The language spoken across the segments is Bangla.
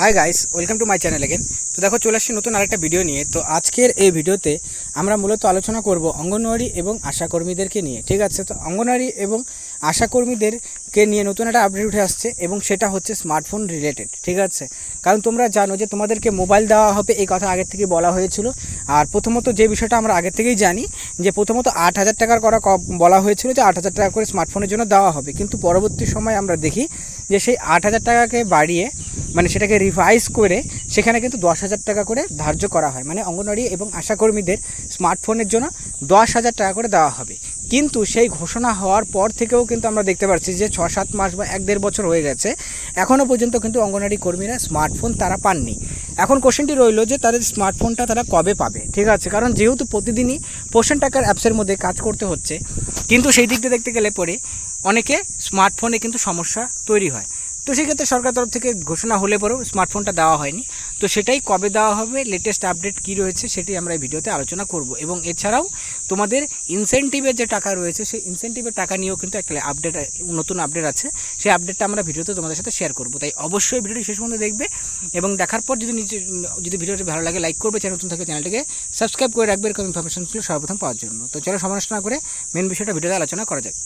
high guys welcome to my channel again তো দেখো চলে আসছি নতুন আরেকটা ভিডিও নিয়ে তো আজকের এই ভিডিওতে আমরা মূলত আলোচনা করব অঙ্গনওয়াড়ি এবং আশাকর্মীদেরকে নিয়ে ঠিক আছে তো অঙ্গনওয়াড়ি এবং আশাকর্মীদেরকে নিয়ে নতুন একটা আপডেট উঠে আসছে এবং সেটা হচ্ছে স্মার্টফোন রিলেটেড ঠিক আছে কারণ তোমরা জানো যে তোমাদেরকে মোবাইল দেওয়া হবে এই কথা আগের থেকে বলা হয়েছিল আর প্রথমত যে বিষয়টা আমরা আগের থেকেই জানি যে প্রথমত আট হাজার টাকার করা বলা হয়েছিল যে আট হাজার টাকা করে স্মার্টফোনের জন্য দেওয়া হবে কিন্তু পরবর্তী সময় আমরা দেখি যে সেই আট হাজার টাকাকে বাড়িয়ে মানে সেটাকে রিভাইজ করে সেখানে কিন্তু দশ হাজার টাকা করে ধার্য করা হয় মানে অঙ্গনওয়াড়ি এবং আশাকর্মীদের স্মার্টফোনের জন্য দশ হাজার টাকা করে দেওয়া হবে কিন্তু সেই ঘোষণা হওয়ার পর থেকেও কিন্তু আমরা দেখতে পাচ্ছি যে ছ সাত মাস বা এক দেড় বছর হয়ে গেছে এখনও পর্যন্ত কিন্তু অঙ্গনওয়াড়ি কর্মীরা স্মার্টফোন তারা পাননি এখন কোশ্চেনটি রইল যে তাদের স্মার্টফোনটা তারা কবে পাবে ঠিক আছে কারণ যেহেতু প্রতিদিনই পোষণ টাকার অ্যাপসের মধ্যে কাজ করতে হচ্ছে কিন্তু সেই দিকটা দেখতে গেলে পরে অনেকে স্মার্টফোনে কিন্তু সমস্যা তৈরি হয় তো সেক্ষেত্রে সরকার তরফ থেকে ঘোষণা হলে পরেও স্মার্টফোনটা দেওয়া হয়নি তো সেটাই কবে দেওয়া হবে লেটেস্ট আপডেট কি রয়েছে সেটি আমরা এই ভিডিওতে আলোচনা করব এবং এছাড়াও তোমাদের ইনসেন্টিভের যে টাকা রয়েছে সেই ইনসেন্টিভের টাকা নিয়েও কিন্তু একটা আপডেট নতুন আপডেট আছে সেই আপডেটটা আমরা ভিডিওতে তোমাদের সাথে শেয়ার করব তাই অবশ্যই ভিডিওটি শেষ পর্যন্ত দেখবে এবং দেখার পর যদি নিজে যদি ভিডিওটি ভালো লাগে লাইক করবে চ্যানেল নতুন থাকে চ্যানেলটিকে সাবস্ক্রাইব করে রাখবে এরকম ইনফরমেশনগুলো সর্বপ্রথম পাওয়ার জন্য তো চলো সমালোচনা করে মেন বিষয়টা ভিডিওতে আলোচনা করা যাক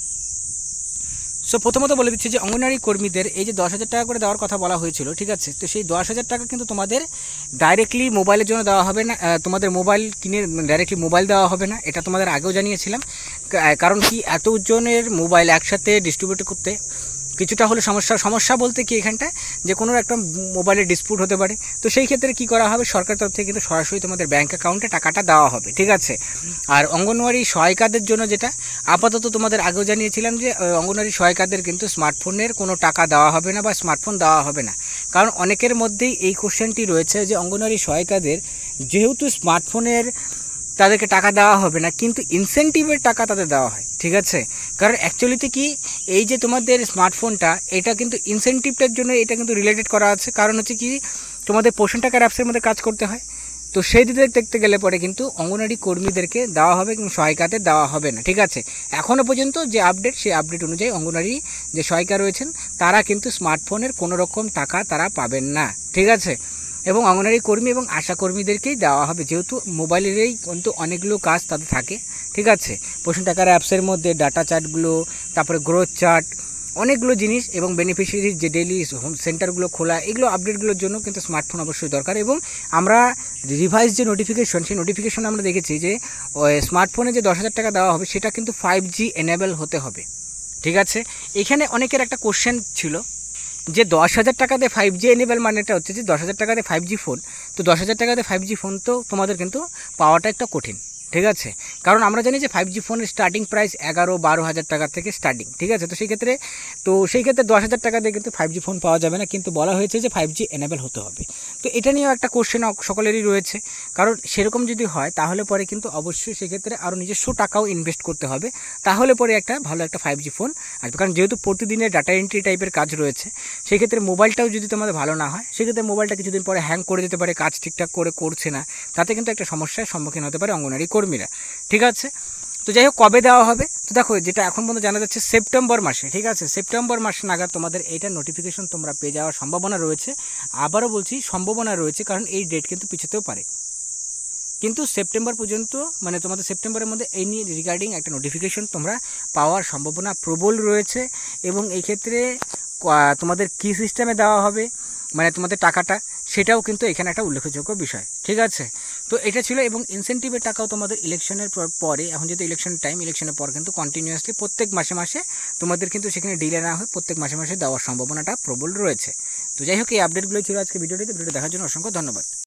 সো প্রথমত বলে দিচ্ছি যে অঙ্গনারী কর্মীদের এই যে দশ হাজার টাকা করে দেওয়ার কথা বলা হয়েছিল ঠিক আছে তো সেই দশ হাজার টাকা কিন্তু তোমাদের ডাইরেক্টলি মোবাইলের জন্য দেওয়া হবে না তোমাদের মোবাইল কিনে ডাইরেক্টলি মোবাইল দেওয়া হবে না এটা তোমাদের আগেও জানিয়েছিলাম কারণ কি এতজনের মোবাইল একসাথে ডিস্ট্রিবিউট করতে কিছুটা হলে সমস্যা সমস্যা বলতে কি এখানটায় যে কোনো একটা মোবাইলের ডিসপিউট হতে পারে তো সেই ক্ষেত্রে কি করা হবে সরকার তরফ থেকে কিন্তু সরাসরি তোমাদের ব্যাঙ্ক অ্যাকাউন্টে টাকাটা দেওয়া হবে ঠিক আছে আর অঙ্গনওয়াড়ি সহায়িকাদের জন্য যেটা আপাতত তোমাদের আগেও জানিয়েছিলাম যে অঙ্গনওয়াড়ি সহায়িকাদের কিন্তু স্মার্টফোনের কোনো টাকা দেওয়া হবে না বা স্মার্টফোন দেওয়া হবে না কারণ অনেকের মধ্যেই এই কোশ্চেনটি রয়েছে যে অঙ্গনওয়াড়ি সহায়িকাদের যেহেতু স্মার্টফোনের তাদেরকে টাকা দেওয়া হবে না কিন্তু ইনসেন্টিভের টাকা তাদের দেওয়া হয় ঠিক আছে কারণ অ্যাকচুয়ালিতে কি এই যে তোমাদের স্মার্টফোনটা এটা কিন্তু ইনসেন্টিভটার জন্য এটা কিন্তু রিলেটেড করা আছে কারণ হচ্ছে কি তোমাদের পোষণ টাকার অ্যাপসের মধ্যে কাজ করতে হয় তো সেই দিকে দেখতে গেলে পরে কিন্তু অঙ্গনওয়াড়ি কর্মীদেরকে দেওয়া হবে কিন্তু সহায়িকাতে দেওয়া হবে না ঠিক আছে এখনও পর্যন্ত যে আপডেট সেই আপডেট অনুযায়ী অঙ্গনওয়াড়ি যে সহায়িকা রয়েছেন তারা কিন্তু স্মার্টফোনের কোনো রকম টাকা তারা পাবেন না ঠিক আছে এবং অঙ্গনারী কর্মী এবং আশা কর্মীদেরকেই দেওয়া হবে যেহেতু মোবাইলেরই কিন্তু অনেকগুলো কাজ তাদের থাকে ঠিক আছে পোষণ টাকার অ্যাপসের মধ্যে ডাটা চার্টগুলো তারপরে গ্রোথ চার্ট অনেকগুলো জিনিস এবং বেনিফিশিয়ারির যে ডেলি হোম সেন্টারগুলো খোলা এগুলো আপডেটগুলোর জন্য কিন্তু স্মার্টফোন অবশ্যই দরকার এবং আমরা রিভাইস যে নোটিফিকেশন সেই নোটিফিকেশন আমরা দেখেছি যে স্মার্টফোনে যে দশ হাজার টাকা দেওয়া হবে সেটা কিন্তু ফাইভ জি এনেবেল হতে হবে ঠিক আছে এখানে অনেকের একটা কোশ্চেন ছিল যে দশ হাজার টাকাতে ফাইভ জি এনেবেল মানেটা হচ্ছে যে দশ হাজার টাকাতে ফাইভ জি ফোন তো দশ হাজার টাকাতে ফাইভ জি ফোন তো তোমাদের কিন্তু পাওয়াটা একটা কঠিন ঠিক আছে কারণ আমরা জানি যে ফাইভ জি ফোনের স্টার্টিং প্রাইস এগারো বারো হাজার টাকা থেকে স্টার্টিং ঠিক আছে তো সেই ক্ষেত্রে তো সেই ক্ষেত্রে দশ হাজার টাকা দিয়ে কিন্তু ফাইভ জি ফোন পাওয়া যাবে না কিন্তু বলা হয়েছে যে ফাইভ জি এনেবেল হতে হবে তো এটা নিয়েও একটা কোশ্চেন সকলেরই রয়েছে কারণ সেরকম যদি হয় তাহলে পরে কিন্তু অবশ্যই সেক্ষেত্রে আরও নিজস্ব টাকাও ইনভেস্ট করতে হবে তাহলে পরে একটা ভালো একটা ফাইভ জি ফোন আসবে কারণ যেহেতু প্রতিদিনের ডাটা এন্ট্রি টাইপের কাজ রয়েছে সেক্ষেত্রে মোবাইলটাও যদি তোমাদের ভালো না হয় সেক্ষেত্রে মোবাইলটা কিছুদিন পরে হ্যাং করে যেতে পারে কাজ ঠিকঠাক করে করছে না তাতে কিন্তু একটা সমস্যার সম্মুখীন হতে পারে অঙ্গনারী কর্মীরা ঠিক আছে তো যাই হোক কবে দেওয়া হবে তো দেখো যেটা এখন পর্যন্ত জানা যাচ্ছে সেপ্টেম্বর মাসে ঠিক আছে সেপ্টেম্বর মাস নাগাদ তোমাদের এইটা নোটিফিকেশন তোমরা পেয়ে যাওয়ার সম্ভাবনা রয়েছে আবারও বলছি সম্ভাবনা রয়েছে কারণ এই ডেট কিন্তু পিছতেও পারে কিন্তু সেপ্টেম্বর পর্যন্ত মানে তোমাদের সেপ্টেম্বরের মধ্যে এই নিয়ে রিগার্ডিং একটা নোটিফিকেশন তোমরা পাওয়ার সম্ভাবনা প্রবল রয়েছে এবং এই ক্ষেত্রে তোমাদের কি সিস্টেমে দেওয়া হবে মানে তোমাদের টাকাটা সেটাও কিন্তু এখানে একটা উল্লেখযোগ্য বিষয় ঠিক আছে তো এটা ছিল এবং ইনসেন্টিভের টাকাও তোমাদের ইলেকশনের পরে এখন যেহেতু ইলেকশন টাইম ইলেকশনের পর কিন্তু কন্টিনিউয়াসলি প্রত্যেক মাসে মাসে তোমাদের কিন্তু সেখানে ডিলে না হয়ে প্রত্যেক মাসে মাসে দেওয়ার সম্ভাবনাটা প্রবল রয়েছে তো যাই হোক এই আপডেটগুলোই ছিল আজকে ভিডিওটিতে ভিডিও দেখার জন্য অসংখ্য ধন্যবাদ